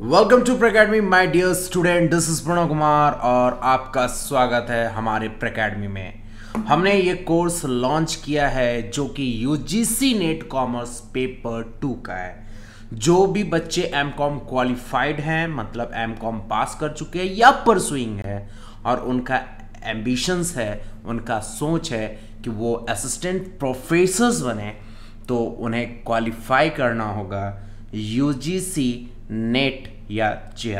Welcome to Pracademy my dear student this is Pranav Kumar और आपका स्वागत है हमारे प्रकेडमी में हमने ये कोर्स लॉन्च किया है जो कि UGC NET commerce paper two का है जो भी बच्चे एम कॉम क्वालिफाइड हैं मतलब एम कॉम पास कर चुके हैं या परसुइंग है और उनका एम्बिशंस है उनका सोच है कि वो असिस्टेंट प्रोफेसर्स बने तो उन्हें क्वालिफाई करना होगा यूजीसी नेट या जे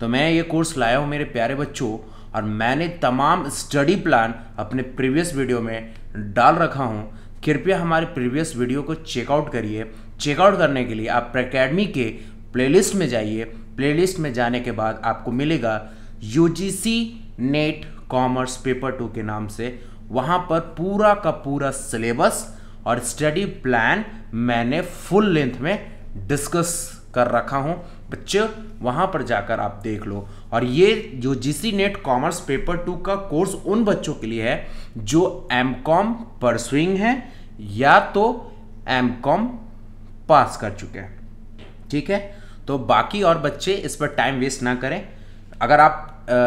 तो मैं ये कोर्स लाया हूँ मेरे प्यारे बच्चों और मैंने तमाम स्टडी प्लान अपने प्रीवियस वीडियो में डाल रखा हूँ कृपया हमारे प्रीवियस वीडियो को चेकआउट करिए चेकआउट करने के लिए आप अकेडमी के प्लेलिस्ट में जाइए प्लेलिस्ट में जाने के बाद आपको मिलेगा U NET commerce paper two के नाम से वहाँ पर पूरा का पूरा सिलेबस और स्टडी प्लान मैंने फुल लेंथ में डिस्कस कर रखा हूँ बच्चे वहाँ पर जाकर आप देख लो और ये जो G NET commerce paper two का कोर्स उन बच्चों के लिए है जो एम कॉम परसुइंग है या तो एम कॉम पास कर चुके हैं ठीक है तो बाकी और बच्चे इस पर टाइम वेस्ट ना करें अगर आप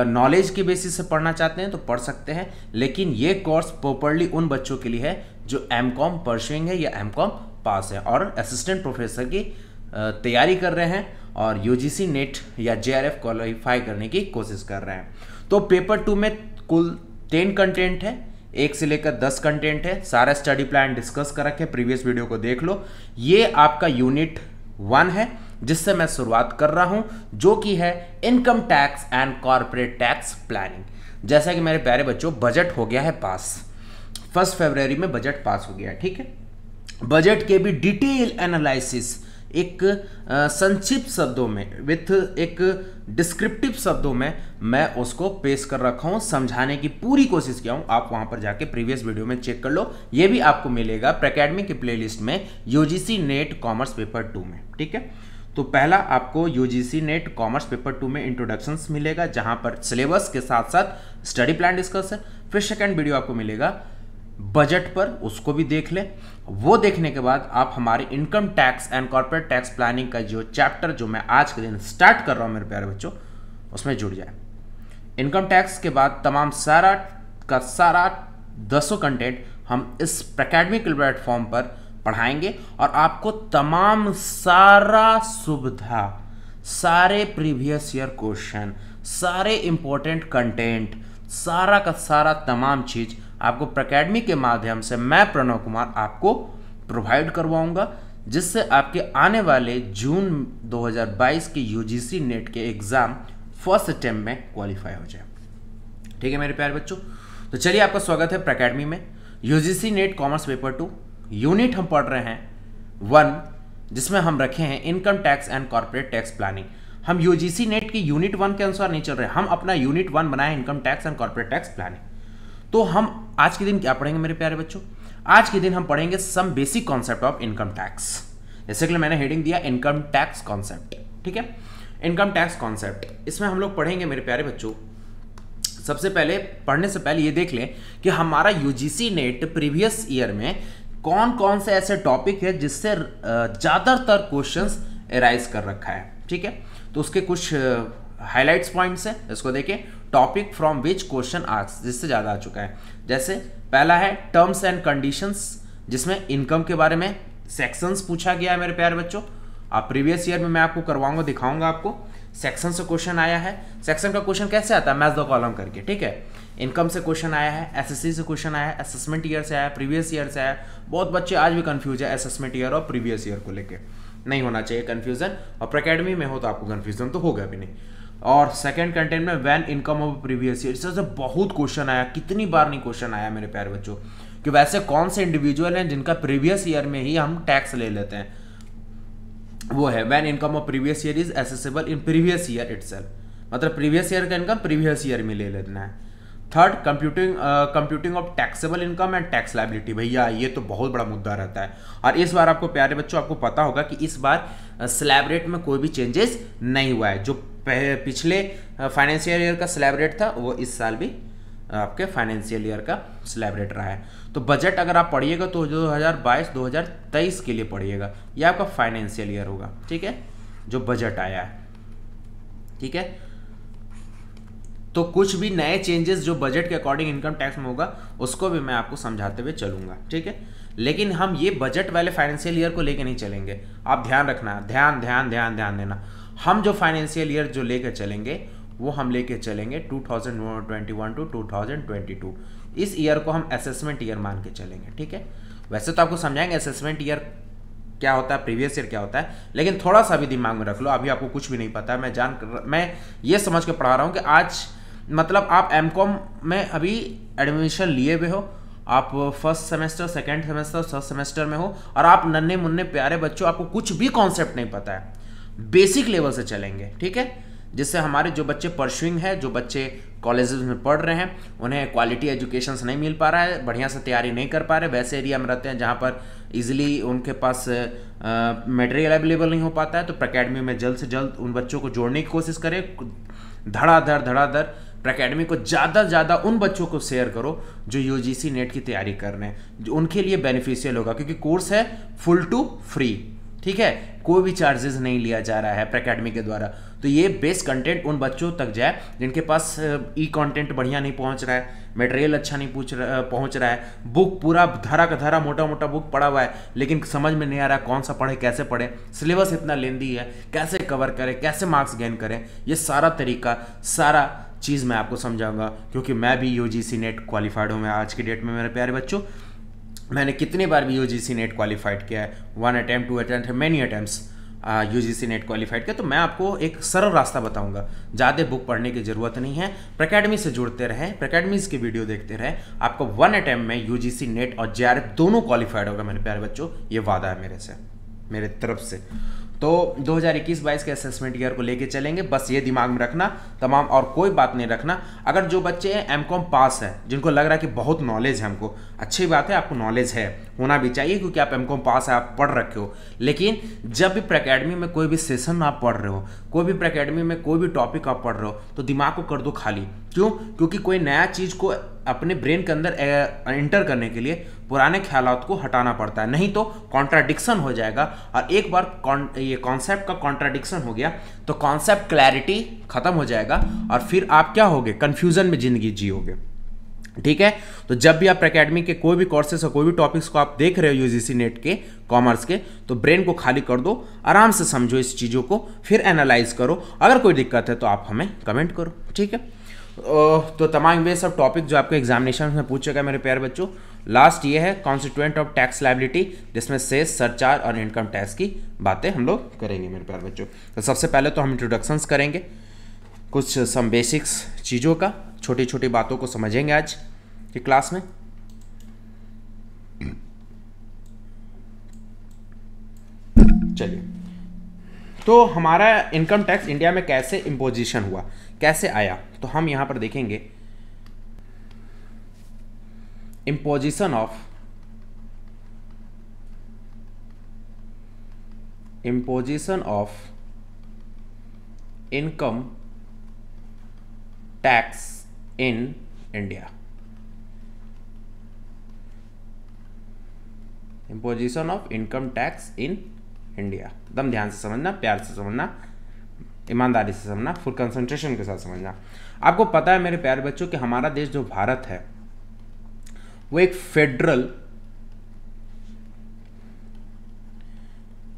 नॉलेज के बेसिस से पढ़ना चाहते हैं तो पढ़ सकते हैं लेकिन ये कोर्स प्रॉपरली उन बच्चों के लिए है जो एम कॉम परसुइंग है या एम कॉम पास है और असिस्टेंट प्रोफेसर की तैयारी कर रहे हैं और यू नेट e या जे आर क्वालिफाई करने की कोशिश कर रहे हैं तो पेपर टू में कुल टेन कंटेंट है एक से लेकर दस कंटेंट है सारा स्टडी प्लान डिस्कस कर रखे प्रीवियस वीडियो को देख लो ये आपका यूनिट वन है जिससे मैं शुरुआत कर रहा हूँ जो कि है income tax and corporate tax planning जैसा कि मेरे प्यारे बच्चों बजट हो गया है पास फर्स्ट फरवरी में बजट पास हो गया ठीक है बजट के भी डिटेल एनालिसिस एक संक्षिप्त शब्दों में विथ एक डिस्क्रिप्टिव शब्दों में मैं उसको पेश कर रखा हूँ समझाने की पूरी कोशिश किया हूँ आप वहाँ पर जाके प्रीवियस वीडियो में चेक कर लो ये भी आपको मिलेगा प्रकेडमी की प्ले में UGC NET commerce paper two में ठीक है तो पहला आपको U NET commerce paper two में इंट्रोडक्शन मिलेगा जहाँ पर सिलेबस के साथ साथ स्टडी प्लान डिस्कस है फिर सेकेंड वीडियो आपको मिलेगा बजट पर उसको भी देख लें वो देखने के बाद आप हमारे income tax and corporate tax planning का जो चैप्टर जो मैं आज के दिन स्टार्ट कर रहा हूँ मेरे प्यारे बच्चों उसमें जुड़ जाए इनकम टैक्स के बाद तमाम सारा का सारा दसों कंटेंट हम इस अकेडमिक प्लेटफॉर्म पर पढ़ाएंगे और आपको तमाम सारा सुविधा सारे प्रीवियस ईयर क्वेश्चन सारे इंपॉर्टेंट कंटेंट सारा का सारा तमाम चीज़ आपको प्रकेडमी के माध्यम से मैं प्रणव कुमार आपको प्रोवाइड करवाऊंगा जिससे आपके आने वाले जून 2022 के यूजीसी नेट e के एग्ज़ाम फर्स्ट अटेम्प्ट में क्वालिफाई हो जाए ठीक है मेरे प्यारे बच्चों तो चलिए आपका स्वागत है प्रकेडमी में UGC NET commerce paper two unit हम पढ़ रहे हैं वन जिसमें हम रखे हैं income tax and corporate tax planning हम यूजीसी नेट की यूनिट वन के अनुसार नहीं चल रहे हम अपना यूनिट वन बनाए income tax and corporate tax planning तो हम आज के दिन क्या पढ़ेंगे मेरे प्यारे बच्चों आज के दिन हम पढ़ेंगे some basic concept of income tax जैसे कि मैंने हेडिंग दिया इनकम टैक्स कॉन्सेप्ट ठीक है इनकम टैक्स कॉन्सेप्ट इसमें हम लोग पढ़ेंगे मेरे प्यारे बच्चों सबसे पहले पढ़ने से पहले ये देख लें कि हमारा यू नेट प्रीवियस ईयर में कौन कौन से ऐसे टॉपिक है जिससे ज़्यादातर क्वेश्चन एराइज कर रखा है ठीक है तो उसके कुछ हाईलाइट्स पॉइंट्स हैं इसको देखें topic from which question asks जिससे ज़्यादा आ चुका है जैसे पहला है टर्म्स एंड कंडीशंस जिसमें इनकम के बारे में सेक्शंस पूछा गया है मेरे प्यारे बच्चों आप प्रीवियस ईयर में मैं आपको करवाऊंगा दिखाऊंगा आपको सेक्शन से क्वेश्चन आया है सेक्शन का क्वेश्चन कैसे आता है मैथ द कॉलम करके ठीक है इनकम से क्वेश्चन आया है एसएससी से क्वेश्चन आया है असेसमेंट ईयर से आया प्रीवियस ईयर से आया बहुत बच्चे आज भी कन्फ्यूज है असेसमेंट ईयर और प्रीवियस ईयर को लेकर नहीं होना चाहिए कन्फ्यूजन और प्रकेडमी में हो तो आपको कन्फ्यूजन तो होगा भी नहीं और सेकंड कंटेंट में when income of previous year इससे बहुत क्वेश्चन आया कितनी बार नहीं क्वेश्चन आया मेरे प्यारे बच्चों कि वैसे कौन से इंडिविजुअल हैं जिनका प्रीवियस ईयर में ही हम टैक्स ले लेते हैं वो है when income of previous year is assessable in previous year it मतलब प्रीवियस ईयर का इनकम प्रीवियस ईयर में ले लेना है third computing computing of taxable income and tax liability भैया ये तो बहुत बड़ा मुद्दा रहता है और इस बार आपको प्यारे बच्चों आपको पता होगा कि इस बार स्लैब uh, रेट में कोई भी चेंजेस नहीं हुआ है जो पिछले फाइनेंशियल ईयर का सेलेब्रेट था वो इस साल भी आपके फाइनेंशियल ईयर का सेलेब्रेट रहा है तो बजट अगर आप पढ़िएगा तो 2022-2023 के लिए पढ़िएगा ये आपका फाइनेंशियल ईयर होगा ठीक है जो बजट आया है ठीक है तो कुछ भी नए चेंजेस जो बजट के अकॉर्डिंग इनकम टैक्स में होगा उसको भी मैं आपको समझाते हुए चलूंगा ठीक है लेकिन हम ये बजट वाले फाइनेंशियल ईयर को लेके नहीं चलेंगे आप ध्यान रखना ध्यान ध्यान ध्यान ध्यान देना हम जो फाइनेंशियल ईयर जो लेकर चलेंगे वो हम लेके चलेंगे 2021 टू 2022 इस ईयर को हम असेसमेंट ईयर मान के चलेंगे ठीक है वैसे तो आपको समझाएंगे असेसमेंट ईयर क्या होता है प्रीवियस ईयर क्या होता है लेकिन थोड़ा सा भी दिमाग में रख लो अभी आपको कुछ भी नहीं पता मैं जान मैं ये समझ के पढ़ा रहा हूँ कि आज मतलब आप एम में अभी एडमिशन लिए हुए हो आप first semester second semester third semester में हो और आप नन्हे मुन्ने प्यारे बच्चों आपको कुछ भी कॉन्सेप्ट नहीं पता है बेसिक लेवल से चलेंगे ठीक है जिससे हमारे जो बच्चे परशुइंग है जो बच्चे कॉलेज में पढ़ रहे हैं उन्हें क्वालिटी एजुकेशन नहीं मिल पा रहा है बढ़िया से तैयारी नहीं कर पा रहे वैसे एरिया में रहते हैं जहाँ पर ईजिली उनके पास मटेरियल अवेलेबल नहीं हो पाता है तो प्रकेडमी में जल्द से जल्द उन बच्चों को जोड़ने की कोशिश करें धड़ाधड़ धड़ाधड़ प्रकेडमी को ज़्यादा से ज़्यादा उन बच्चों को शेयर करो जो यू नेट की तैयारी कर रहे हैं जो उनके लिए बेनिफिशियल होगा क्योंकि कोर्स है फुल टू फ्री ठीक है कोई भी चार्जेस नहीं लिया जा रहा है अकेडमी के द्वारा तो ये बेस्ट कंटेंट उन बच्चों तक जाए जिनके पास ई कंटेंट बढ़िया नहीं पहुंच रहा है मटेरियल अच्छा नहीं पूछ रहा पहुंच रहा है बुक पूरा धारा का धारा मोटा मोटा बुक पढ़ा हुआ है लेकिन समझ में नहीं आ रहा कौन सा पढ़े कैसे पढ़े सिलेबस इतना लेंदी है कैसे कवर करें कैसे मार्क्स गेन करें ये सारा तरीका सारा चीज़ मैं आपको समझाऊंगा क्योंकि मैं भी U G C NET qualified हूँ मैं आज की डेट में मेरे प्यारे बच्चों मैंने कितनी बार भी U G C NET qualified किया है one attempt two attempt many attempt U G C NET qualified किया तो मैं आपको एक सरल रास्ता बताऊंगा ज़्यादा बुक पढ़ने की ज़रूरत नहीं है प्रकेडमी से जुड़ते रहें प्रकेडमीज की वीडियो देखते रहें आपको वन अटैम्प में यू जी सी नेट और जे आर एफ दोनों क्वालिफाइड होगा मेरे प्यारे बच्चों ये वादा है मेरे से मेरे तरफ से तो 2021-22 के असेसमेंट ईयर को लेके चलेंगे बस ये दिमाग में रखना तमाम और कोई बात नहीं रखना अगर जो बच्चे हैं एम कॉम पास है जिनको लग रहा है कि बहुत नॉलेज है हमको अच्छी बात है आपको नॉलेज है होना भी चाहिए क्योंकि आप एम कॉम पास है आप पढ़ रखे हो लेकिन जब भी प्रकेडमी में कोई भी सेशन आप पढ़ रहे हो कोई भी प्रकेडमी में कोई भी टॉपिक आप पढ़ रहे हो तो दिमाग को कर दो खाली क्यों क्योंकि कोई नया चीज़ को अपने ब्रेन के अंदर एंटर करने के लिए पुराने ख्याल को हटाना पड़ता है नहीं तो कॉन्ट्राडिक्शन हो जाएगा और एक बार ये कॉन्सेप्ट का कॉन्ट्राडिक्शन हो गया तो कॉन्सेप्ट क्लैरिटी खत्म हो जाएगा और फिर आप क्या होगे कन्फ्यूजन में जिंदगी जियोगे ठीक है तो जब भी आप अकेडमी के कोई भी कोर्सेस और कोई भी टॉपिक्स को आप देख रहे हो यूजीसी नेट के कॉमर्स के तो ब्रेन को खाली कर दो आराम से समझो इस चीज़ों को फिर एनालाइज करो अगर कोई दिक्कत है तो आप हमें कमेंट करो ठीक है तो तमाम वे सब टॉपिक जो आपके एग्जामिनेशन में पूछेगा मेरे प्यारे बच्चों लास्ट ये है कॉन्स्टिट्यूएंट ऑफ टैक्स लाइबिलिटी जिसमें सेस सरचार और इनकम टैक्स की बातें हम लोग करेंगे मेरे प्यार बच्चों तो सबसे पहले तो हम इंट्रोडक्शंस करेंगे कुछ सम बेसिक्स चीज़ों का छोटी छोटी बातों को समझेंगे आज की क्लास में चलिए तो हमारा इनकम टैक्स इंडिया में कैसे इम्पोजिशन हुआ कैसे आया तो हम यहाँ पर देखेंगे imposition of imposition of income tax in india imposition of income tax in India एकदम ध्यान से समझना प्यार से समझना ईमानदारी से समझना फुल कंसंट्रेशन के साथ समझना आपको पता है मेरे प्यारे बच्चों कि हमारा देश जो भारत है वो एक फेडरल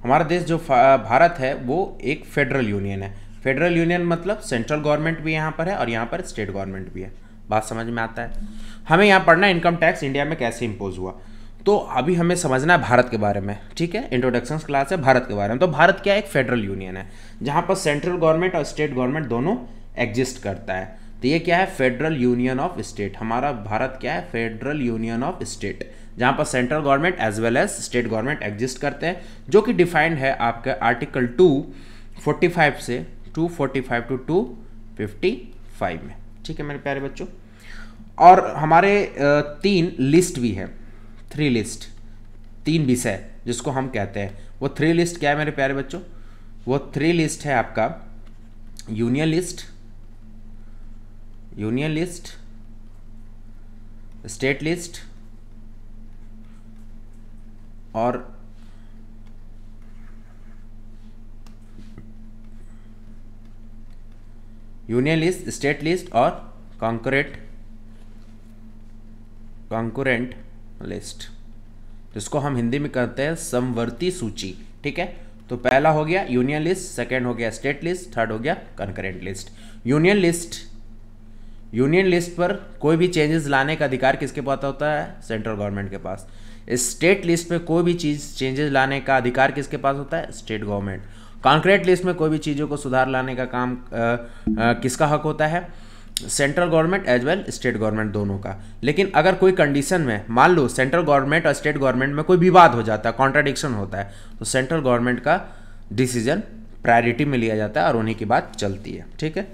हमारा देश जो भारत है वो एक फेडरल यूनियन है फेडरल यूनियन मतलब सेंट्रल गवर्नमेंट भी यहाँ पर है और यहाँ पर स्टेट गवर्नमेंट भी है बात समझ में आता है हमें यहाँ पढ़ना इनकम टैक्स इंडिया में कैसे इम्पोज हुआ तो अभी हमें समझना है भारत के बारे में ठीक है इंट्रोडक्शन क्लास है भारत के बारे में तो भारत क्या एक फेडरल यूनियन है जहाँ पर सेंट्रल गवर्नमेंट और स्टेट गवर्नमेंट दोनों एग्जिस्ट करता है तो ये क्या है फेडरल यूनियन ऑफ स्टेट हमारा भारत क्या है फेडरल यूनियन ऑफ स्टेट जहाँ पर central government as well as state government exist करते हैं जो कि डिफाइंड है आपके आर्टिकल टू फोर्टी फाइव से two forty five to two fifty five में ठीक है मेरे प्यारे बच्चों और हमारे तीन लिस्ट भी है थ्री लिस्ट तीन विषय जिसको हम कहते हैं वो थ्री लिस्ट क्या है मेरे प्यारे बच्चों वो थ्री लिस्ट है आपका union list union list state list और यूनियन लिस्ट स्टेट लिस्ट और कॉन्करेट कॉन्कुरेंट लिस्ट जिसको हम हिंदी में कहते हैं समवर्ती सूची ठीक है तो पहला हो गया यूनियन लिस्ट सेकेंड हो गया स्टेट लिस्ट थर्ड हो गया concurrent list union list union list पर कोई भी चेंजेस लाने का अधिकार किसके पास होता है सेंट्रल गवर्नमेंट के पास स्टेट लिस्ट पर कोई भी चीज़ चेंजेस लाने का अधिकार किसके पास होता है स्टेट गवर्नमेंट कॉन्क्रीट लिस्ट में कोई भी चीज़ों को सुधार लाने का काम आ, आ, किसका हक होता है central government as well state government दोनों का लेकिन अगर कोई कंडीशन में मान लो सेंट्रल गवर्नमेंट और स्टेट गवर्नमेंट में कोई विवाद हो जाता है कॉन्ट्राडिक्शन होता है तो सेंट्रल गवर्नमेंट का डिसीजन प्रायोरिटी में लिया जाता है और उन्हीं की बात चलती है ठीक है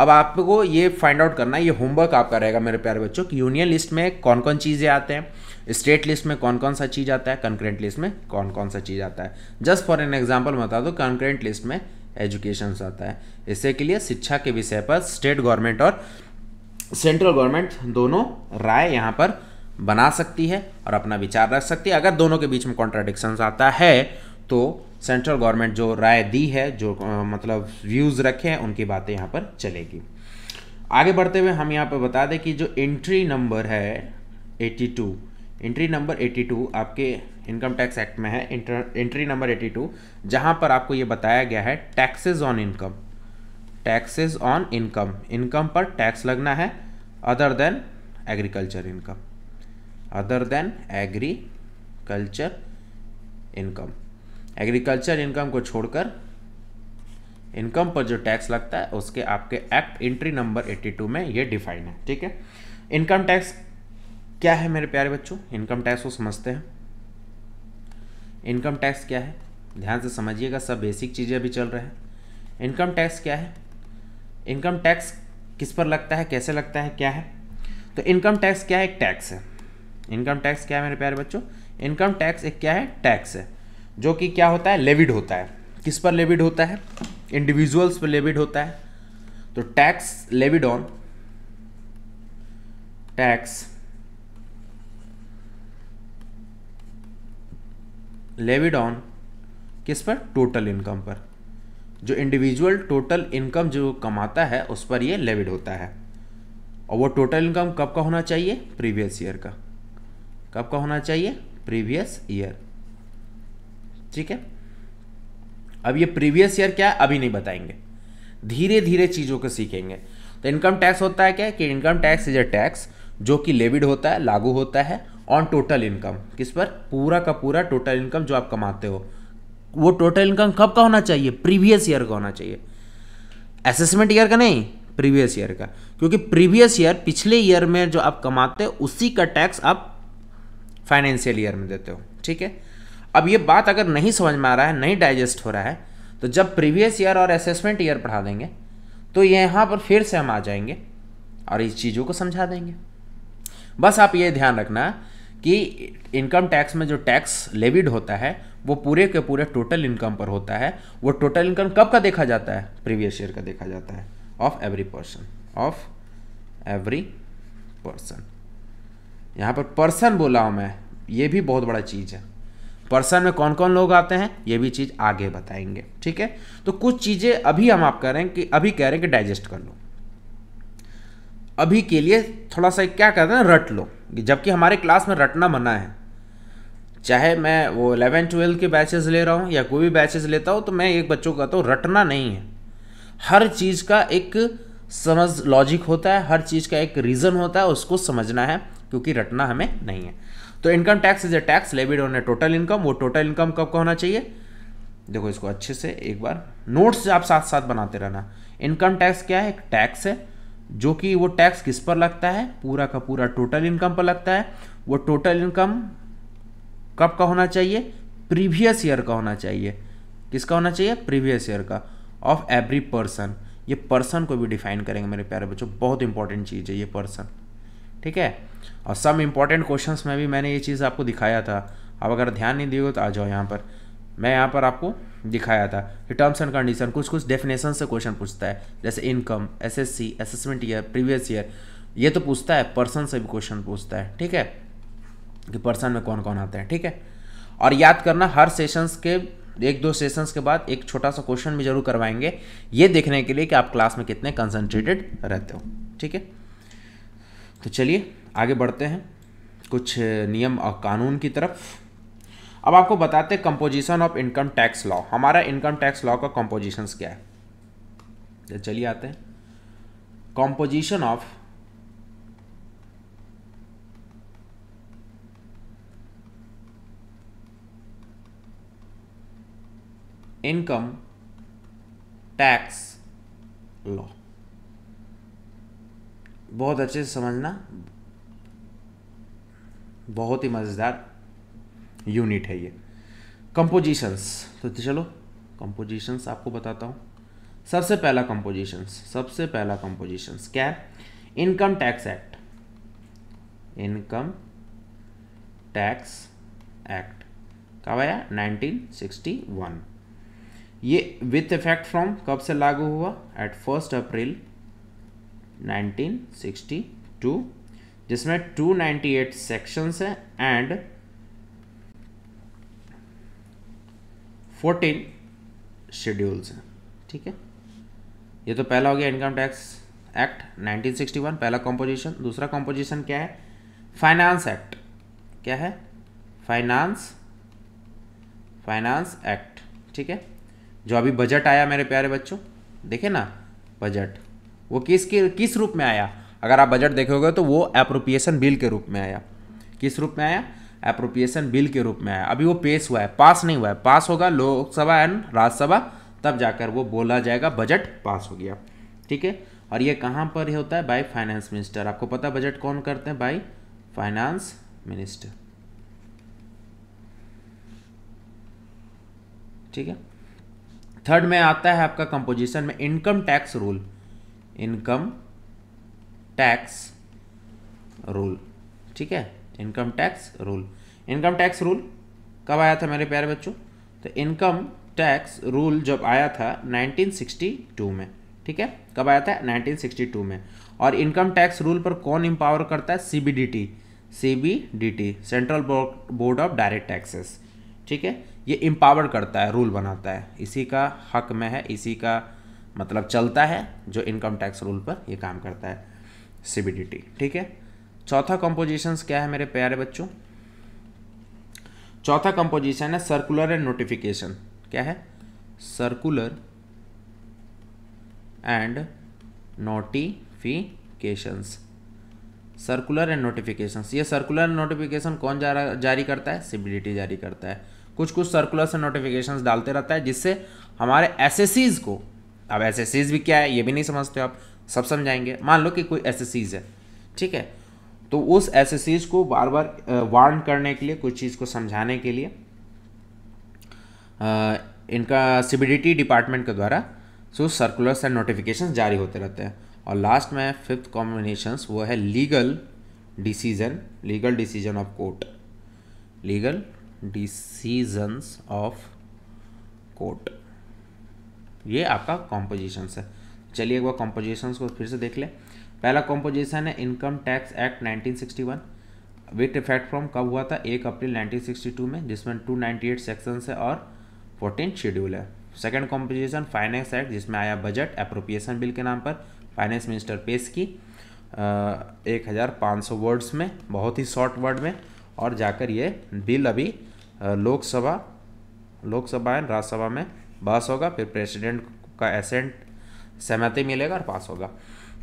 अब आपको ये फाइंड आउट करना है ये होमवर्क आपका रहेगा मेरे प्यारे बच्चों कि यूनियन लिस्ट में कौन कौन चीज़ें आते हैं स्टेट लिस्ट में कौन कौन सा चीज़ आता है कंक्रेंट लिस्ट में कौन कौन सा चीज़ आता है जस्ट फॉर एन एग्जाम्पल बता दो कंक्रेंट लिस्ट में एजुकेशन आता है इससे के लिए शिक्षा के विषय पर स्टेट गवर्नमेंट और सेंट्रल गवर्नमेंट दोनों राय यहाँ पर बना सकती है और अपना विचार रख सकती है अगर दोनों के बीच में कॉन्ट्राडिक्शन आता है तो सेंट्रल गवर्नमेंट जो राय दी है जो आ, मतलब व्यूज़ रखे हैं उनकी बातें यहाँ पर चलेगी आगे बढ़ते हुए हम यहाँ पर बता दें कि जो एंट्री नंबर है 82 एंट्री नंबर 82 आपके इनकम टैक्स एक्ट में है एंट्री नंबर 82 जहाँ पर आपको ये बताया गया है taxes on income taxes on income income पर टैक्स लगना है other than agriculture income other than agriculture income agriculture income को छोड़कर इनकम पर जो टैक्स लगता है उसके आपके एक्ट एंट्री नंबर 82 में ये डिफाइन है ठीक है इनकम टैक्स क्या है मेरे प्यारे बच्चों इनकम टैक्स को समझते हैं इनकम टैक्स क्या है ध्यान से समझिएगा सब बेसिक चीज़ें अभी चल रहे हैं इनकम टैक्स क्या है इनकम टैक्स किस पर लगता है कैसे लगता है क्या है तो इनकम टैक्स क्या है एक टैक्स है इनकम टैक्स क्या है मेरे प्यारे बच्चों इनकम टैक्स एक क्या है टैक्स है जो कि क्या होता है लेविड होता है किस पर लेविड होता है इंडिविजुअल्स पर लेविड होता है तो tax levied on tax levied on किस पर टोटल इनकम पर जो इंडिविजुअल टोटल इनकम जो कमाता है उस पर ये लेविड होता है और वो टोटल इनकम कब का होना चाहिए प्रीवियस ईयर का कब का होना चाहिए प्रीवियस ईयर ठीक है अब ये प्रीवियस ईयर क्या है अभी नहीं बताएंगे धीरे धीरे चीज़ों को सीखेंगे तो इनकम टैक्स होता है क्या कि income tax is a tax जो कि लेविड होता है लागू होता है ऑन टोटल इनकम किस पर पूरा का पूरा टोटल इनकम जो आप कमाते हो वो टोटल इनकम कब का होना चाहिए प्रीवियस ईयर का होना चाहिए असेसमेंट ईयर का नहीं प्रीवियस ईयर का क्योंकि प्रीवियस ईयर पिछले ईयर में जो आप कमाते हो उसी का टैक्स आप फाइनेंशियल ईयर में देते हो ठीक है अब ये बात अगर नहीं समझ में आ रहा है नहीं डाइजेस्ट हो रहा है तो जब प्रीवियस ईयर और असेसमेंट ईयर पढ़ा देंगे तो यहाँ पर फिर से हम आ जाएंगे और इस चीज़ों को समझा देंगे बस आप ये ध्यान रखना कि इनकम टैक्स में जो टैक्स लेविड होता है वो पूरे के पूरे टोटल इनकम पर होता है वो टोटल इनकम कब का देखा जाता है प्रीवियस ईयर का देखा जाता है of every person of every person यहाँ पर पर्सन बोला हूँ मैं ये भी बहुत बड़ा चीज़ है पर्सन में कौन कौन लोग आते हैं ये भी चीज़ आगे बताएंगे ठीक है तो कुछ चीज़ें अभी हम आप कह रहे हैं कि अभी कह रहे हैं कि डाइजेस्ट कर लो अभी के लिए थोड़ा सा क्या कहते हैं रट लो जबकि हमारे क्लास में रटना मना है चाहे मैं वो इलेवन ट्वेल्थ के बैचेज ले रहा हूँ या कोई भी बैचेज लेता हूँ तो मैं एक बच्चों को कहता हूँ रटना नहीं है हर चीज़ का एक समझ लॉजिक होता है हर चीज़ का एक रीज़न होता है उसको समझना है क्योंकि रटना हमें नहीं है तो income tax is a tax levied on a total income वो टोटल इनकम कब का होना चाहिए देखो इसको अच्छे से एक बार नोट्स आप साथ साथ बनाते रहना इनकम टैक्स क्या है एक टैक्स है जो कि वो टैक्स किस पर लगता है पूरा का पूरा टोटल इनकम पर लगता है वो टोटल इनकम कब का होना चाहिए प्रीवियस ईयर का होना चाहिए किसका होना चाहिए प्रीवियस ईयर का ऑफ एवरी पर्सन ये पर्सन को भी डिफाइन करेंगे मेरे प्यारे बच्चों बहुत इंपॉर्टेंट चीज़ है ये पर्सन ठीक है और सम इम्पॉर्टेंट क्वेश्चंस में भी मैंने ये चीज़ आपको दिखाया था आप अगर ध्यान नहीं दिए तो आ जाओ यहाँ पर मैं यहाँ पर आपको दिखाया था कि टर्म्स एंड कंडीशन कुछ कुछ डेफिनेशन से क्वेश्चन पूछता है जैसे income S S C assessment year previous year ये तो पूछता है पर्सन से भी क्वेश्चन पूछता है ठीक है कि पर्सन में कौन कौन आते हैं ठीक है और याद करना हर सेशंस के एक दो सेशंस के बाद एक छोटा सा क्वेश्चन भी जरूर करवाएंगे ये देखने के लिए कि आप क्लास में कितने कंसंट्रेटेड रहते हो ठीक है तो चलिए आगे बढ़ते हैं कुछ नियम और कानून की तरफ अब आपको बताते हैं composition of income tax law हमारा इनकम टैक्स लॉ का कंपोजिशन क्या है तो चलिए आते हैं composition of income tax law बहुत अच्छे से समझना बहुत ही मज़ेदार यूनिट है ये कंपोजिशंस तो चलो कंपोजिशंस आपको बताता हूँ सबसे पहला कंपोजिशंस सबसे पहला कंपोजिशंस क्या है income tax act income tax act कब आया 1961 ये विथ इफेक्ट फ्रॉम कब से लागू हुआ एट फर्स्ट अप्रैल 1962 जिसमें 298 सेक्शंस हैं एंड 14 शेड्यूल्स हैं ठीक है ये तो पहला हो गया इनकम टैक्स एक्ट 1961 पहला कॉम्पोजिशन दूसरा कॉम्पोजिशन क्या है फाइनेंस एक्ट क्या है फाइनेंस फाइनेंस एक्ट ठीक है जो अभी बजट आया मेरे प्यारे बच्चों देखे ना बजट वो किस किस रूप में आया अगर आप बजट देखोगे तो वो अप्रोप्रिएशन बिल के रूप में आया किस रूप में आया अप्रोप्रिएशन बिल के रूप में आया अभी वो पेश हुआ है पास नहीं हुआ है पास होगा लोकसभा एंड राज्यसभा तब जाकर वो बोला जाएगा बजट पास हो गया ठीक है और ये कहाँ पर होता है बाई फाइनेंस मिनिस्टर आपको पता बजट कौन करते हैं बाई फाइनेंस मिनिस्टर ठीक है थर्ड में आता है आपका कंपोजिशन में income tax rule income tax rule ठीक है income tax rule income tax rule कब आया था मेरे प्यारे बच्चों तो इनकम टैक्स रूल जब आया था 1962 में ठीक है कब आया था 1962 में और इनकम टैक्स रूल पर कौन एम्पावर करता है CBDT CBDT central board of direct taxes ठीक है ये इम्पावर करता है रूल बनाता है इसी का हक में है इसी का मतलब चलता है जो इनकम टैक्स रूल पर ये काम करता है सिबिडिटी ठीक है चौथा कंपोजिशंस क्या है मेरे प्यारे बच्चों चौथा कंपोजिशन है सर्कुलर एंड नोटिफिकेशन क्या है circular and notifications circular and notifications ये सर्कुलर नोटिफिकेशन कौन जारी करता है सिबिलिटी जारी करता है कुछ कुछ सर्कुलर से नोटिफिकेशंस डालते रहता है जिससे हमारे एसएससीज को अब एसएससीज भी क्या है ये भी नहीं समझते आप सब समझाएंगे मान लो कि कोई एसेसीज है ठीक है तो उस एसेसीज को बार बार वार्न करने के लिए कुछ चीज़ को समझाने के लिए इनका सिबिडिटी डिपार्टमेंट के द्वारा सो सर्कुलर्स एंड नोटिफिकेशन जारी होते रहते हैं और लास्ट में फिफ्थ कॉम्बिनेशंस वो है legal decision legal decision of court legal decisions of court ये आपका कॉम्पोजिशंस है चलिए एक बार कॉम्पोजिशन को फिर से देख लें पहला कॉम्पोजिशन है income tax act 1961 with effect from कब हुआ था एक अप्रैल 1962 में जिसमें 298 सेक्शंस है और 14 शेड्यूल है सेकंड कॉम्पोजिशन फाइनेंस एक्ट जिसमें आया बजट अप्रोप्रिएशन बिल के नाम पर फाइनेंस मिनिस्टर पेश की एक हज़ार पाँच सौ वर्ड्स में बहुत ही शॉर्ट वर्ड में और जाकर ये बिल अभी लोकसभा लोकसभा एंड राज्यसभा में बास होगा फिर प्रेसिडेंट का एसेंट सहमति मिलेगा और पास होगा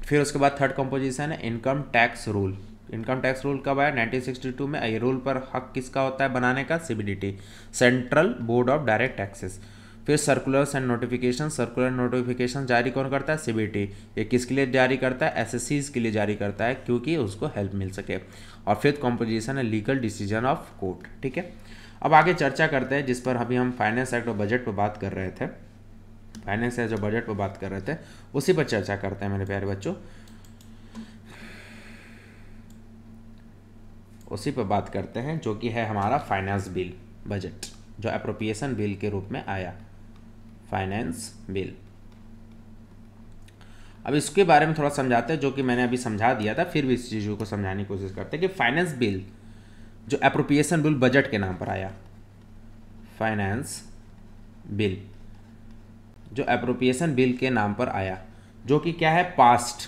फिर उसके बाद थर्ड कंपोजिशन है income tax rule income tax rule कब आया 1962 में ये रूल पर हक किसका होता है बनाने का C central board of direct taxes फिर circulars and notification circular notification जारी कौन करता है सीबीटी ये किसके लिए जारी करता है एस के लिए जारी करता है क्योंकि उसको हेल्प मिल सके और फिफ्थ कॉम्पोजिशन है लीगल डिसीजन ऑफ कोर्ट ठीक है अब आगे चर्चा करते हैं जिस पर अभी हम फाइनेंस एक्ट और बजट पर बात कर रहे थे फाइनेंस या जो बजट पर बात कर रहे थे उसी पर चर्चा करते हैं मेरे प्यारे बच्चों उसी पर बात करते हैं जो कि है हमारा फाइनेंस बिल बजट जो अप्रोप्रिएशन बिल के रूप में आया फाइनेंस बिल अब इसके बारे में थोड़ा समझाते हैं जो कि मैंने अभी समझा दिया था फिर भी इस चीज़ों को समझाने की कोशिश करते हैं कि फाइनेंस बिल जो अप्रोप्रिएशन बिल बजट के नाम पर आया फाइनेंस बिल जो अप्रोप्रिएशन बिल के नाम पर आया जो कि क्या है पास्ट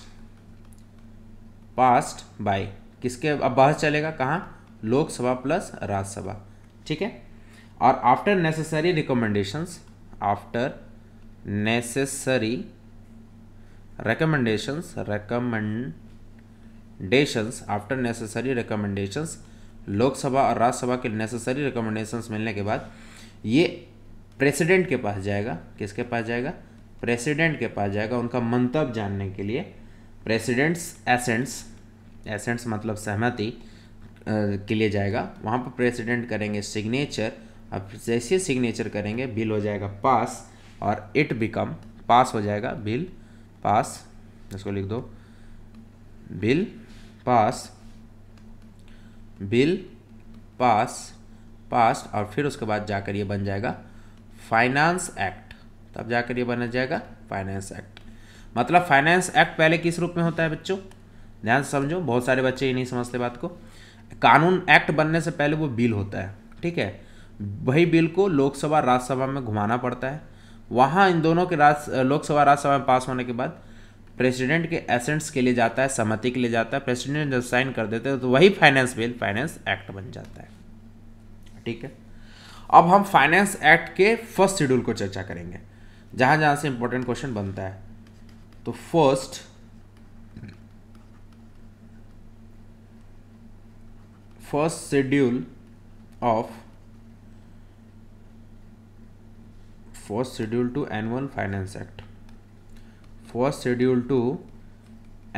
पास्ट बाय किसके अब बहस चलेगा कहाँ लोकसभा प्लस राज्यसभा ठीक है और after necessary recommendations after necessary recommendations recommendations after necessary recommendations Lok Sabha और राज्यसभा के नेसेसरी रिकमेंडेशंस मिलने के बाद ये प्रेसिडेंट के पास जाएगा किसके पास जाएगा प्रेसिडेंट के पास जाएगा उनका मंतव्य जानने के लिए प्रेसिडेंट्स एसेंट्स एसेंट्स मतलब सहमति के लिए जाएगा वहाँ पर प्रेसिडेंट करेंगे सिग्नेचर अब जैसे सिग्नेचर करेंगे बिल हो जाएगा पास और इट बिकम पास हो जाएगा बिल पास इसको लिख दो बिल पास बिल पास पास और फिर उसके बाद जाकर ये बन जाएगा फाइनेंस एक्ट तब जाकर ये बना जाएगा फाइनेंस एक्ट मतलब फाइनेंस एक्ट पहले किस रूप में होता है बच्चों ध्यान से समझो बहुत सारे बच्चे ये नहीं समझते बात को कानून एक्ट बनने से पहले वो बिल होता है ठीक है वही बिल को लोकसभा राज्यसभा में घुमाना पड़ता है वहाँ इन दोनों के राज लोकसभा राज्यसभा में पास होने के बाद प्रेसिडेंट के एसेंट्स के लिए जाता है सहमति के लिए जाता है प्रेसिडेंट जब साइन कर देते हैं तो वही फाइनेंस बिल फाइनेंस एक्ट बन जाता है ठीक है अब हम फाइनेंस एक्ट के फर्स्ट शेड्यूल को चर्चा करेंगे जहां जहां से इंपॉर्टेंट क्वेश्चन बनता है तो first first schedule of first schedule to annual finance act first schedule to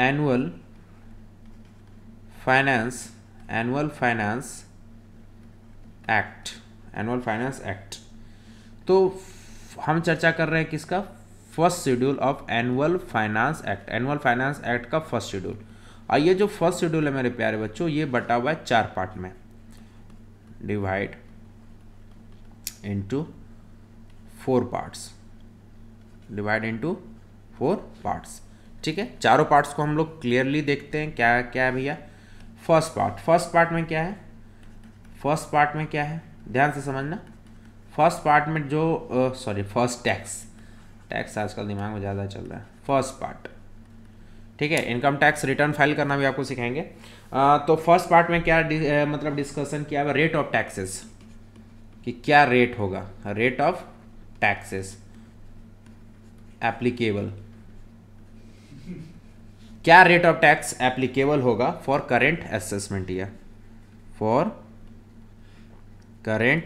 annual finance annual finance act annual finance act तो हम चर्चा कर रहे हैं किसका first schedule of annual finance act annual finance act का फर्स्ट शेड्यूल और ये जो फर्स्ट शेड्यूल है मेरे प्यारे बच्चों ये बटा हुआ है चार पार्ट में divide into four parts divide into four parts ठीक है चारों पार्ट्स को हम लोग क्लियरली देखते हैं क्या क्या है भैया फर्स्ट पार्ट फर्स्ट पार्ट में क्या है फर्स्ट पार्ट में क्या है ध्यान से समझना फर्स्ट पार्ट में जो सॉरी फर्स्ट टैक्स टैक्स आजकल दिमाग में ज़्यादा चल रहा है फर्स्ट पार्ट ठीक है इनकम टैक्स रिटर्न फाइल करना भी आपको सिखाएंगे आ, तो फर्स्ट पार्ट में क्या डि, आ, मतलब डिस्कशन किया हुआ रेट ऑफ टैक्सेस कि क्या रेट होगा रेट ऑफ टैक्सेस एप्लीकेबल क्या रेट ऑफ टैक्स एप्लीकेबल होगा for current assessment year for current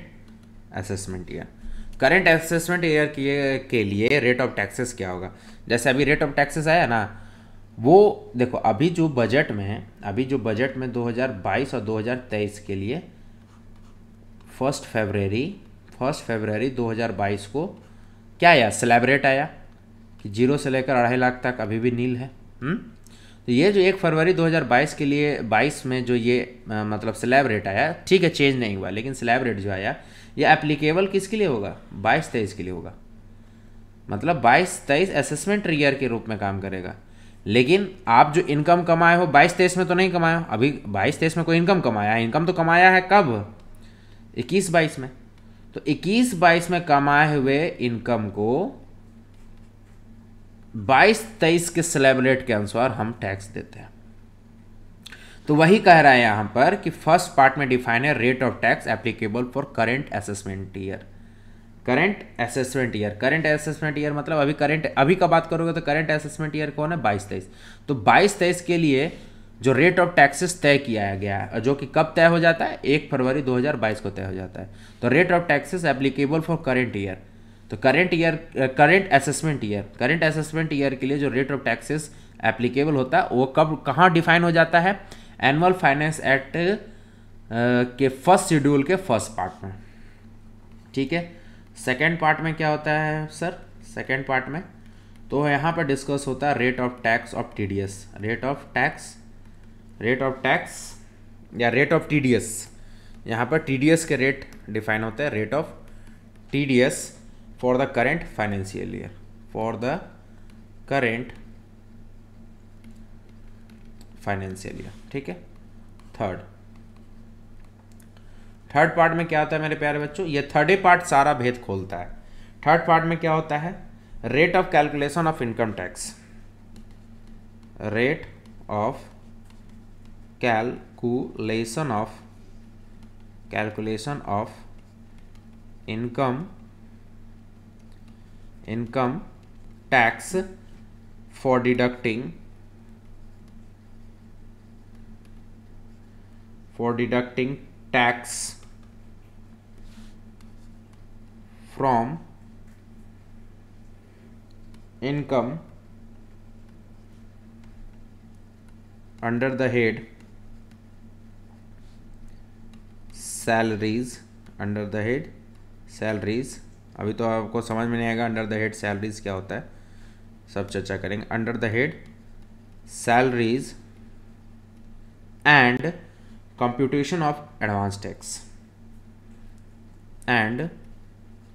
assessment year current assessment year के लिए रेट ऑफ टैक्सेस क्या होगा जैसे अभी रेट ऑफ टैक्सेस आया ना वो देखो अभी जो बजट में है अभी जो बजट में 2022 और 2023 के लिए फर्स्ट फेबररी फर्स्ट फेबररी 2022 को क्या आया सेलेब्रेट आया कि जीरो से लेकर अढ़ाई लाख तक अभी भी नील है हुँ? हम्म? तो ये जो एक फरवरी 2022 के लिए 22 में जो ये आ, मतलब स्लैब रेट आया ठीक है चेंज नहीं हुआ लेकिन स्लैब रेट जो आया ये एप्लीकेबल किसके लिए होगा बाईस तेईस के लिए होगा मतलब बाईस तेईस असेसमेंट ईयर के रूप में काम करेगा लेकिन आप जो इनकम कमाए हो बाईस तेईस में तो नहीं कमाए हो अभी बाईस तेईस में कोई इनकम कमाया इनकम तो कमाया है कब इक्कीस बाईस में तो इक्कीस बाईस में कमाए हुए इनकम को बाईस तेईस के स्लैब रेट के अनुसार हम टैक्स देते हैं तो वही कह रहा है यहां पर कि फर्स्ट पार्ट में डिफाइन है rate of tax applicable for current assessment year current assessment year current assessment year मतलब अभी करेंट अभी का बात करोगे तो करेंट असेसमेंट ईयर कौन है बाईस तेईस तो बाईस तेईस के लिए जो रेट ऑफ टैक्सेस तय किया गया है जो कि कब तय हो जाता है एक फरवरी 2022 को तय हो जाता है तो rate of taxes applicable for current year तो current year current assessment year current assessment year के लिए जो रेट ऑफ टैक्सेस एप्लीकेबल होता है वो कब कहाँ डिफाइन हो जाता है एनुअल फाइनेंस एक्ट के फर्स्ट शेड्यूल के फर्स्ट पार्ट में ठीक है सेकेंड पार्ट में क्या होता है सर सेकेंड पार्ट में तो यहाँ पर डिस्कस होता है rate of tax of S rate of tax rate of tax या rate of T D S यहाँ पर टी डी एस के रेट डिफाइन होते हैं rate of T D S for the current financial year for the current financial year ठीक है third third part में क्या होता है मेरे प्यारे बच्चों ये थर्ड पार्ट सारा भेद खोलता है थर्ड पार्ट में क्या होता है rate of calculation of income tax rate of calculation of calculation of income income tax for deducting for deducting tax from income under the head salaries under the head salaries अभी तो आपको समझ में नहीं आएगा अंडर द हेड सैलरीज क्या होता है सब चर्चा करेंगे under the head salaries and computation of advance tax and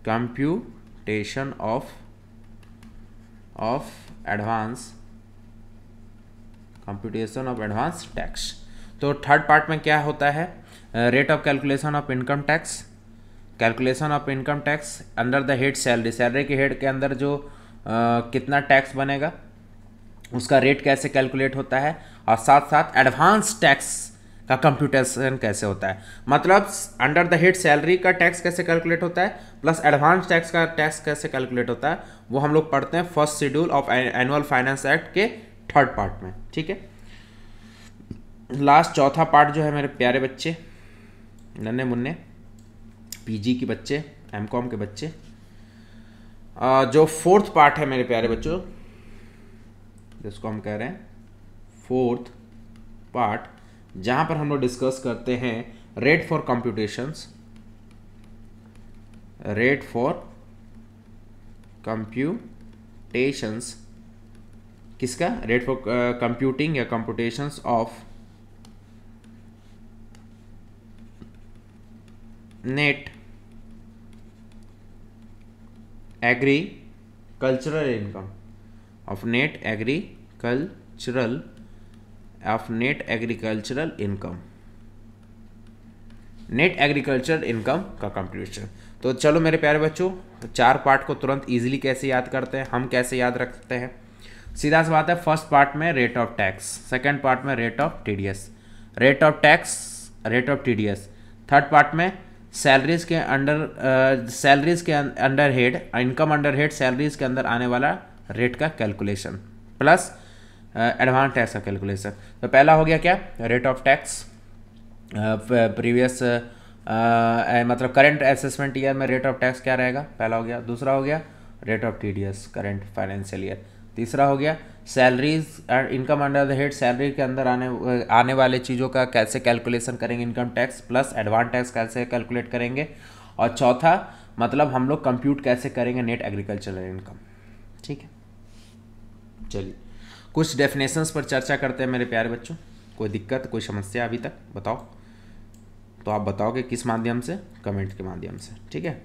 computation of of advance computation of advance tax तो थर्ड पार्ट में क्या होता है rate of calculation of income tax calculation of income tax under the head salary salary के head के अंदर जो आ, कितना टैक्स बनेगा उसका रेट कैसे कैलकुलेट होता है और साथ साथ एडवांस टैक्स का कंप्यूटेशन कैसे होता है मतलब अंडर द हेड सैलरी का टैक्स कैसे कैलकुलेट होता है प्लस एडवांस टैक्स का टैक्स कैसे कैलकुलेट होता है वो हम लोग पढ़ते हैं first schedule of annual finance act के थर्ड पार्ट में ठीक है लास्ट चौथा पार्ट जो है मेरे प्यारे बच्चे नन्हे मुन्ने पीजी के बच्चे एमकॉम के बच्चे जो फोर्थ पार्ट है मेरे प्यारे बच्चों जिसको हम कह रहे हैं फोर्थ पार्ट जहां पर हम लोग डिस्कस करते हैं rate for computations rate for computations किसका रेट फॉर कंप्यूटिंग या computations of net agricultural income of net agricultural of net agricultural income net agriculture income का कंट्रीब्यूशन तो चलो मेरे प्यारे बच्चों चार पार्ट को तुरंत इजीली कैसे याद करते हैं हम कैसे याद रखते हैं सीधा सा बात है फर्स्ट पार्ट में rate of tax second part में rate of TDS rate of tax rate of TDS third part में सैलरीज के अंडर सैलरीज uh, के under head income under head salaries के अंदर आने वाला रेट का कैलकुलेशन प्लस एडवांस टैक्स का कैलकुलेशन तो पहला हो गया क्या रेट ऑफ टैक्स प्रीवियस मतलब करंट असेसमेंट ईयर में रेट ऑफ टैक्स क्या रहेगा पहला हो गया दूसरा हो गया rate of T D S current financial year तीसरा हो गया salaries and income under the head salary के अंदर आने आने वाले चीज़ों का कैसे कैलकुलेशन करेंगे income tax plus advance tax कैसे कैलकुलेट करेंगे और चौथा मतलब हम लोग कंप्यूट कैसे करेंगे नेट एग्रीकल्चरल इनकम ठीक है चलिए कुछ डेफिनेशंस पर चर्चा करते हैं मेरे प्यारे बच्चों कोई दिक्कत कोई समस्या अभी तक बताओ तो आप बताओगे किस माध्यम से कमेंट के माध्यम से ठीक है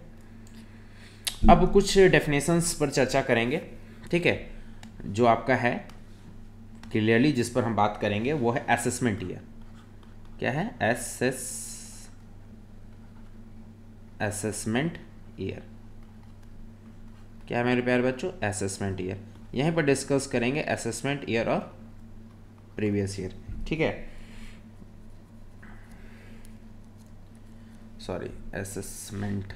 अब कुछ डेफिनेशंस पर चर्चा करेंगे ठीक है जो आपका है क्लियरली जिस पर हम बात करेंगे वो है असेसमेंट ईयर क्या है एसेस असेसमेंट ईयर क्या है मेरे प्यारे बच्चों असेसमेंट ईयर यहीं पर डिस्कस करेंगे असेसमेंट ईयर और प्रीवियस ईयर ठीक है सॉरी असेसमेंट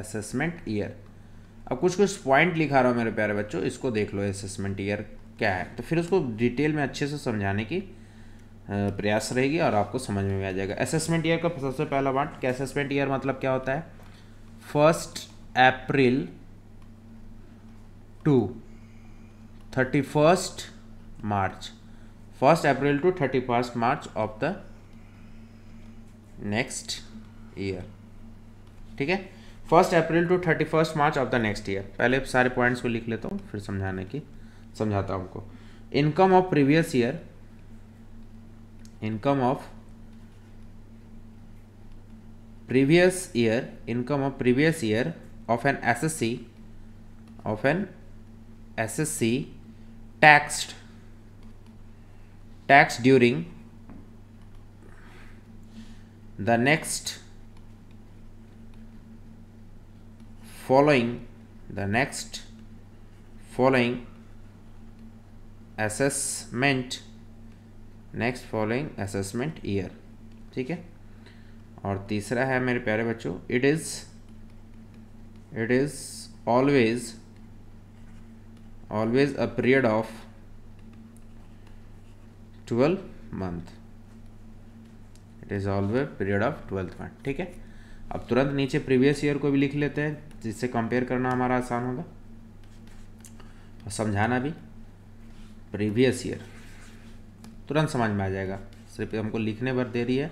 असेसमेंट ईयर अब कुछ कुछ पॉइंट लिखा रहा हूँ मेरे प्यारे बच्चों इसको देख लो असेसमेंट ईयर क्या है तो फिर उसको डिटेल में अच्छे से समझाने की प्रयास रहेगी और आपको समझ में भी आ जाएगा असेसमेंट ईयर का सबसे पहला पार्ट क्या असेसमेंट ईयर मतलब क्या होता है first April to thirty first March first April to thirty first March of the next year ठीक है first April to thirty first March of the next year पहले सारे पॉइंट्स को लिख लेता हूँ फिर समझाने की समझाता हूँ आपको income of previous year income of previous year of N S S C of N S S C tax tax during the next following the next following assessment next following assessment year ठीक है और तीसरा है मेरे प्यारे बच्चों it is it is always always a period of twelve month it is always period of twelfth month ठीक है अब तुरंत नीचे प्रीवियस ईयर को भी लिख लेते हैं जिससे कंपेयर करना हमारा आसान होगा और समझाना भी प्रीवियस ईयर तुरंत समझ में आ जाएगा सिर्फ हमको लिखने पर दे रही है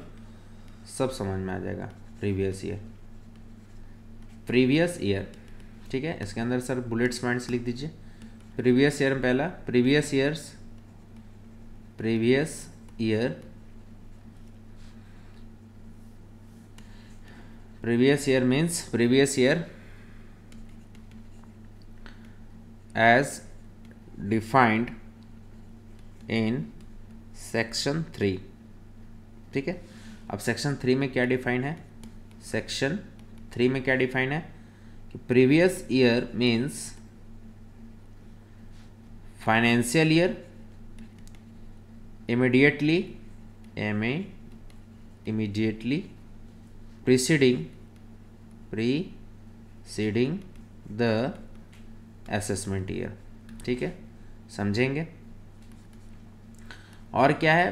सब समझ में आ जाएगा प्रीवियस ईयर प्रीवियस ईयर ठीक है इसके अंदर सर बुलेट्स पॉइंट्स लिख दीजिए प्रीवियस ईयर में पहला previous years previous year previous year means previous year as defined in section three ठीक है अब सेक्शन थ्री में क्या डिफाइन है सेक्शन थ्री में क्या डिफाइन है कि previous year means financial year immediately M A immediately preceding preceding the assessment year ठीक है समझेंगे और क्या है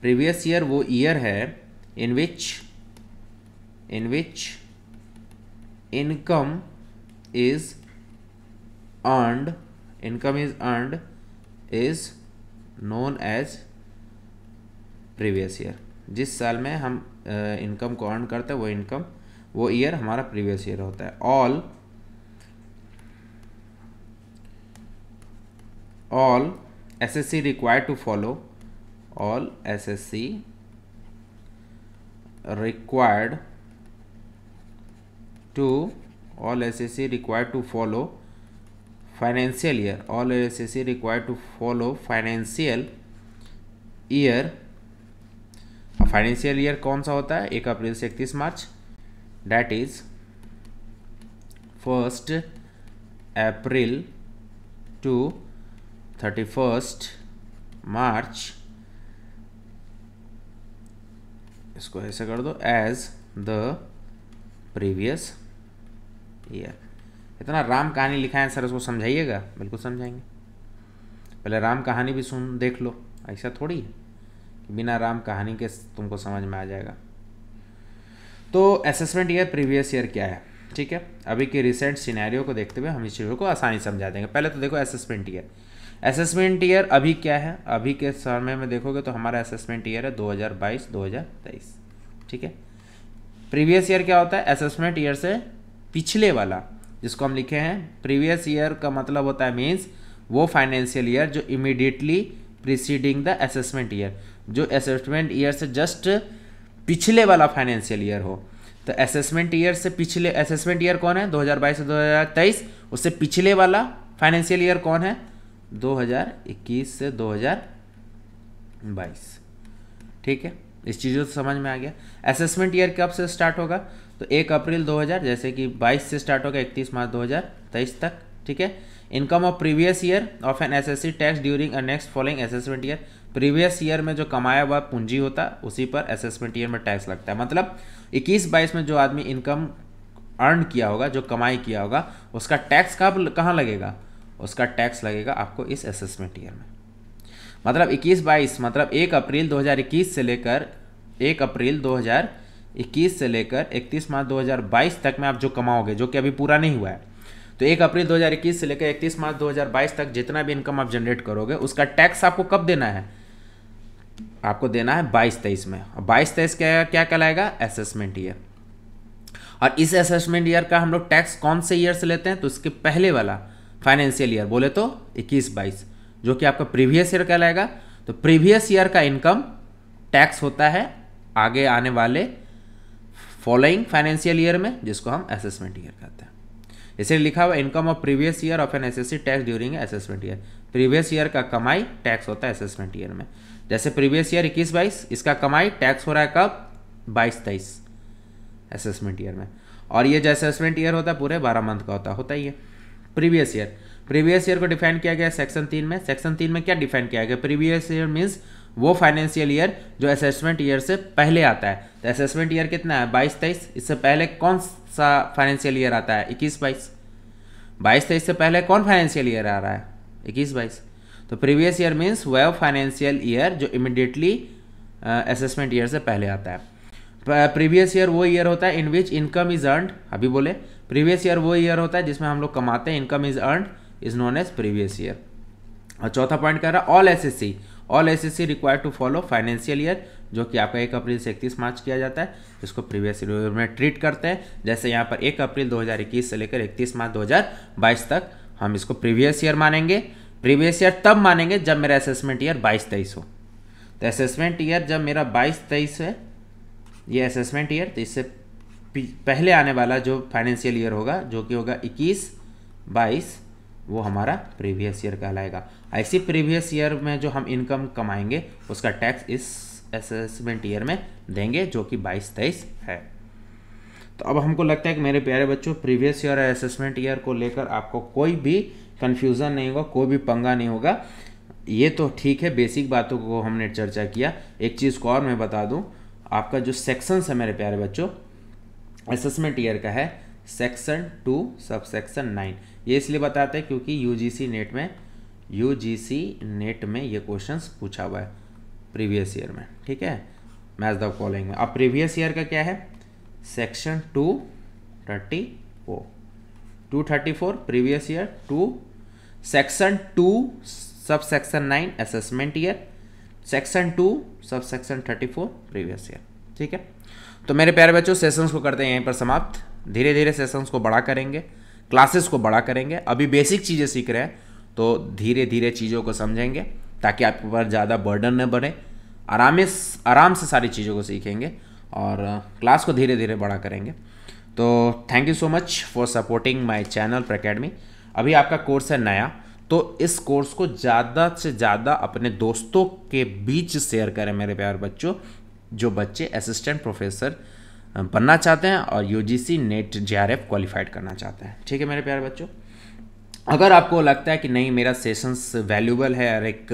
प्रीवियस ईयर वो ईयर है in which in which income is earned income is earned is known as previous year जिस साल में हम इनकम को अर्न करते हैं वो इनकम वो ईयर हमारा प्रीवियस ईयर होता है all all SSC required to follow all SSC required to all SSC required to follow financial year all SSC required to follow financial year financial year कौन सा होता है एक अप्रैल से इकतीस मार्च that is first April to thirty first March इसको ऐसे कर दो एज द प्रीवियस ईयर इतना राम कहानी लिखा है सर उसको समझाइएगा बिल्कुल समझाएंगे पहले राम कहानी भी सुन देख लो ऐसा थोड़ी है कि बिना राम कहानी के तुमको समझ में आ जाएगा तो असेसमेंट ईयर प्रीवियस ईयर क्या है ठीक है अभी के रिसेंट सिनेरियो को देखते हुए हम इस चीज़ों को आसानी समझा देंगे पहले तो देखो असेसमेंट ईयर असेसमेंट ईयर अभी क्या है अभी के समय में देखोगे तो हमारा असेसमेंट ईयर है 2022 2023 ठीक है प्रीवियस ईयर क्या होता है असेसमेंट ईयर से पिछले वाला जिसको हम लिखे हैं प्रीवियस ईयर का मतलब होता है मीन्स वो फाइनेंशियल ईयर जो immediately preceding the assessment year जो असेसमेंट ईयर से जस्ट पिछले वाला फाइनेंशियल ईयर हो तो असेसमेंट ईयर से पिछले असेसमेंट ईयर कौन है 2022 से 2023 उससे पिछले वाला फाइनेंशियल ईयर कौन है 2021 से 2022 ठीक है इस चीज़ों से समझ में आ गया असेसमेंट ईयर कब से स्टार्ट होगा तो एक अप्रैल 2000 जैसे कि 22 से स्टार्ट होगा 31 मार्च 2023 तक ठीक है income of previous year of an assessee tax during a next following assessment year previous year में जो कमाया हुआ पूंजी होता उसी पर असेसमेंट ईयर में टैक्स लगता है मतलब 21-22 में जो आदमी इनकम अर्न किया होगा जो कमाई किया होगा उसका टैक्स कब कहाँ लगेगा उसका टैक्स लगेगा आपको इस असेसमेंट ईयर में मतलब 21 बाईस मतलब 1 अप्रैल 2021 से लेकर 1 अप्रैल 2021 से लेकर 31 मार्च 2022 तक में आप जो कमाओगे जो कि अभी पूरा नहीं हुआ है तो 1 अप्रैल 2021 से लेकर 31 मार्च 2022 तक जितना भी इनकम आप जनरेट करोगे उसका टैक्स आपको कब देना है आपको देना है बाईस तेईस में और बाईस तेईस क्या क्या कहलाएगा असेसमेंट ईयर और इस असेसमेंट ईयर का हम लोग टैक्स कौन से ईयर से लेते हैं तो उसके पहले वाला फाइनेंशियल ईयर बोले तो इक्कीस बाईस जो कि आपका प्रीवियस ईयर कहलाएगा तो प्रीवियस ईयर का इनकम टैक्स होता है आगे आने वाले फॉलोइंग फाइनेंशियल ईयर में जिसको हम असेसमेंट ईयर कहते हैं इसे लिखा हुआ income of previous year of an assessee tax during assessment year previous year का कमाई टैक्स होता है असेसमेंट ईयर में जैसे प्रीवियस ईयर इक्कीस बाईस इसका कमाई टैक्स हो रहा है कब बाईस तेईस असेसमेंट ईयर में और ये जो असेसमेंट ईयर होता है पूरे बारह मंथ का होता होता ही है प्रीवियस ईयर प्रीवियस ईयर को डिफाइन किया गया सेक्शन तीन में सेक्शन तीन में क्या डिफाइन किया गया प्रीवियस ईयर मीन्स वो फाइनेंशियल ईयर जो असेसमेंट ईयर से पहले आता है तो असेसमेंट ईयर कितना है बाईस तेईस इससे पहले कौन सा फाइनेंशियल ईयर आता है इक्कीस बाईस बाईस तेईस से पहले कौन फाइनेंशियल ईयर आ रहा है इक्कीस बाईस तो प्रीवियस ईयर मीन्स वे फाइनेंशियल ईयर जो इमिडिएटली असेसमेंट ईयर से पहले आता है प्रीवियस ईयर वो ईयर होता है in which income is earned अभी बोले प्रीवियस ईयर वो ईयर होता है जिसमें हम लोग कमाते हैं income is earn is known as previous year और चौथा पॉइंट कह रहा है all S all S S to follow financial year जो कि आपका एक अप्रैल से इकतीस मार्च किया जाता है इसको प्रीवियस ईयर में ट्रीट करते हैं जैसे यहाँ पर एक अप्रैल 2021 से लेकर इकतीस मार्च 2022 तक हम इसको प्रीवियस ईयर मानेंगे प्रीवियस ईयर तब मानेंगे जब मेरा असेसमेंट ईयर बाईस तेईस हो तो असेसमेंट ईयर जब मेरा बाईस तेईस है ये असेसमेंट ईयर तो इससे पहले आने वाला जो फाइनेंशियल ईयर होगा जो कि होगा इक्कीस बाईस वो हमारा प्रीवियस ईयर कहलाएगा ऐसी प्रीवियस ईयर में जो हम इनकम कमाएंगे उसका टैक्स इस असेसमेंट ईयर में देंगे जो कि बाईस तेईस है तो अब हमको लगता है कि मेरे प्यारे बच्चों प्रीवियस ईयर और असेसमेंट ईयर को लेकर आपको कोई भी कन्फ्यूज़न नहीं होगा कोई भी पंगा नहीं होगा ये तो ठीक है बेसिक बातों को हमने चर्चा किया एक चीज़ को और मैं बता दूँ आपका जो सेक्शंस है मेरे प्यारे बच्चों असेसमेंट ईयर का है section two sub section nine ये इसलिए बताते हैं क्योंकि यूजीसी नेट में यूजीसी नेट में ये क्वेश्चन पूछा हुआ है प्रीवियस ईयर में ठीक है मैच द फॉलोइंग में अब प्रीवियस ईयर का क्या है section two thirty four two thirty four previous year two section two sub section nine assessment year section two sub section thirty four previous year ठीक है तो मेरे प्यारे बच्चों सेशंस को करते हैं यहीं पर समाप्त धीरे धीरे सेशंस को बड़ा करेंगे क्लासेस को बड़ा करेंगे अभी बेसिक चीज़ें सीख रहे हैं तो धीरे धीरे चीज़ों को समझेंगे ताकि आपके ऊपर ज़्यादा बर्डन न बढ़े आराम आराम से सारी चीज़ों को सीखेंगे और क्लास को धीरे धीरे बड़ा करेंगे तो thank you so much for supporting my channel academy अभी आपका कोर्स है नया तो इस कोर्स को ज़्यादा से ज़्यादा अपने दोस्तों के बीच शेयर करें मेरे प्यार बच्चों जो बच्चे असिस्टेंट प्रोफेसर बनना चाहते हैं और U G C NET J R F qualified करना चाहते हैं ठीक है मेरे प्यारे बच्चों अगर आपको लगता है कि नहीं मेरा सेशंस वैल्यूबल है और एक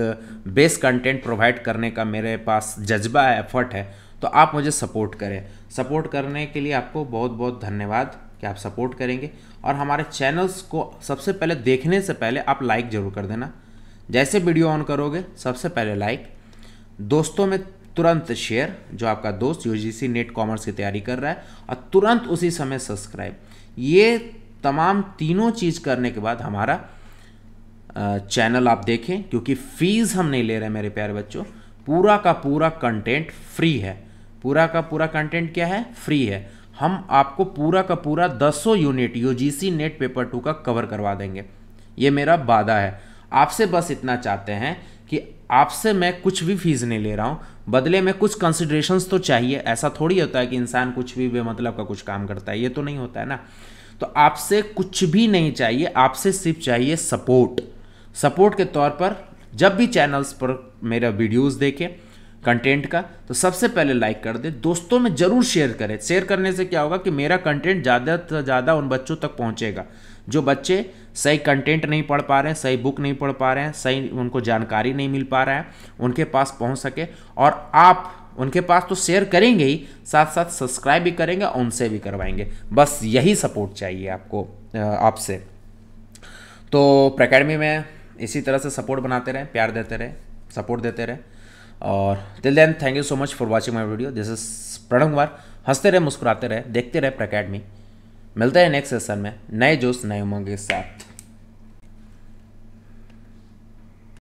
बेस कंटेंट प्रोवाइड करने का मेरे पास जज्बा है एफर्ट है तो आप मुझे सपोर्ट करें सपोर्ट करने के लिए आपको बहुत बहुत धन्यवाद कि आप सपोर्ट करेंगे और हमारे चैनल्स को सबसे पहले देखने से पहले आप लाइक ज़रूर कर देना जैसे वीडियो ऑन करोगे सबसे पहले लाइक दोस्तों में तुरंत शेयर जो आपका दोस्त यू सी नेट कॉमर्स की तैयारी कर रहा है और तुरंत उसी समय सब्सक्राइब ये तमाम तीनों चीज़ करने के बाद हमारा चैनल आप देखें क्योंकि फीस हम नहीं ले रहे मेरे प्यारे बच्चों पूरा का पूरा कंटेंट फ्री है पूरा का पूरा कंटेंट क्या है फ्री है हम आपको पूरा का पूरा दसों unit C NET paper two का कवर करवा देंगे ये मेरा वादा है आपसे बस इतना चाहते हैं आपसे मैं कुछ भी फीस नहीं ले रहा हूँ बदले में कुछ कंसिड्रेशंस तो चाहिए ऐसा थोड़ी होता है कि इंसान कुछ भी बेमतलब का कुछ काम करता है ये तो नहीं होता है ना तो आपसे कुछ भी नहीं चाहिए आपसे सिर्फ चाहिए सपोर्ट सपोर्ट के तौर पर जब भी चैनल्स पर मेरा वीडियोस देखें कंटेंट का तो सबसे पहले लाइक कर दे दोस्तों में ज़रूर शेयर करें शेयर करने से क्या होगा कि मेरा कंटेंट ज़्यादा से ज़्यादा उन बच्चों तक पहुँचेगा जो बच्चे सही कंटेंट नहीं पढ़ पा रहे हैं सही बुक नहीं पढ़ पा रहे हैं सही उनको जानकारी नहीं मिल पा रहा है उनके पास पहुंच सके और आप उनके पास तो शेयर करेंगे ही साथ साथ सब्सक्राइब भी करेंगे और उनसे भी करवाएंगे बस यही सपोर्ट चाहिए आपको आपसे तो प्रकैडमी में इसी तरह से सपोर्ट बनाते रहें प्यार देते रहें सपोर्ट देते रहें और till then thank you so much for watching my video this is Pranav Kumar हंसते रहे मुस्कुराते रहे देखते रहे प्रकैडमी मिलते हैं नेक्स्ट सेशन में नए जोश नए उमंग के साथ